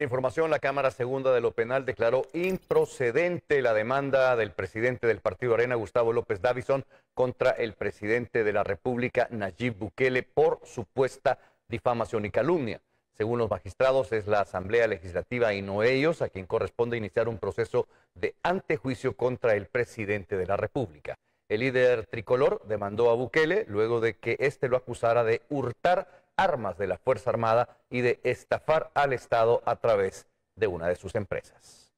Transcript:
Información, la Cámara Segunda de lo Penal declaró improcedente la demanda del presidente del Partido Arena, Gustavo López Davison, contra el presidente de la República, Nayib Bukele, por supuesta difamación y calumnia. Según los magistrados, es la Asamblea Legislativa y no ellos a quien corresponde iniciar un proceso de antejuicio contra el presidente de la República. El líder tricolor demandó a Bukele luego de que éste lo acusara de hurtar armas de la Fuerza Armada y de estafar al Estado a través de una de sus empresas.